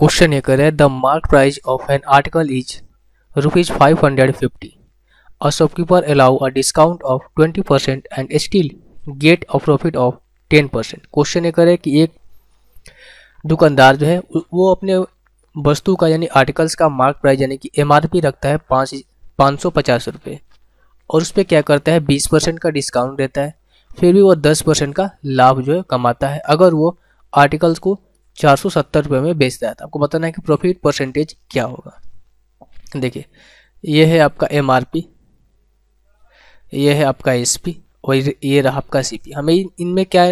question ये करें the mark price of an article is rupees five hundred fifty allow a discount of twenty percent and still get a profit of ten percent question ये करें कि एक दुकानदार जो है वो अपने वस्तु का यानी आर्टिकल्स का मार्क प्राइस यानी कि एम रखता है पाँच पाँच सौ पचास और उस पर क्या करता है बीस परसेंट का डिस्काउंट देता है फिर भी वो दस परसेंट का लाभ जो है कमाता है अगर वो आर्टिकल्स को चार सौ सत्तर रुपये में बेच रहा था आपको बताना है कि प्रॉफिट परसेंटेज क्या होगा देखिए यह है आपका एम आर पी ये है आपका एस पी और ये रहा आपका सी पी हमें इनमें क्या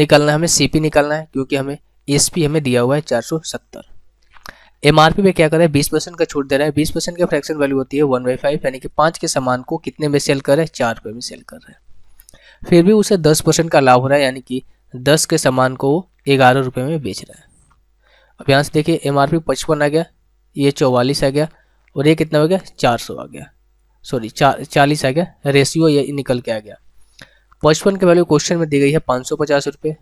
निकालना है हमें सी पी निकालना है क्योंकि हमें एस पी हमें दिया हुआ है चार सौ सत्तर एम आर पी में क्या कर रहा है बीस परसेंट का छूट दे रहा है बीस परसेंट की फ्रैक्शन वैल्यू होती है वन बाई फाइव यानी कि पाँच के सामान को कितने में सेल कर रहा है चार रुपये में सेल कर रहा है फिर भी उसे दस परसेंट का लाभ हो रहा है यानी कि दस के सामान को ग्यारह रुपये में बेच रहा है अब यहाँ से देखिए एम आर पी पचपन आ गया ये चौवालीस आ गया और ये कितना हो गया चार सौ आ गया सॉरी चार चालीस आ गया रेशियो ये निकल के आ गया पचपन के वैल्यू क्वेश्चन में दी गई है पाँच सौ पचास रुपये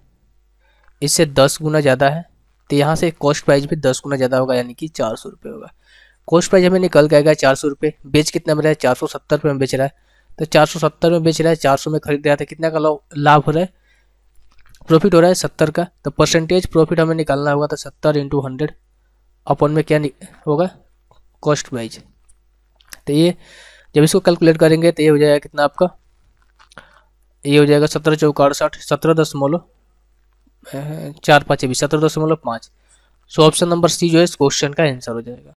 इससे दस गुना ज़्यादा है तो यहाँ से कॉस्ट प्राइस भी दस गुना ज़्यादा होगा यानी कि चार सौ रुपये होगा कॉस्ट प्राइस हमें निकल के आएगा चार सौ रुपये बेच कितना रहा है चार सौ सत्तर रुपये में बेच रहा है तो चार सौ सत्तर में बेच रहा है चार सौ में खरीद रहा था तो कितना का लाभ हो रहा है प्रॉफिट हो रहा है सत्तर का तो परसेंटेज प्रॉफिट हमें निकालना होगा तो सत्तर इंटू हंड्रेड अपन में क्या होगा कॉस्ट वाइज तो ये जब इसको कैलकुलेट करेंगे तो ये हो जाएगा कितना आपका ये हो जाएगा सत्रह चौक अड़सठ सत्रह दशमलव चार पाँच अभी सत्रह दशमलव पाँच सो ऑप्शन नंबर सी जो है इस क्वेश्चन का आंसर हो जाएगा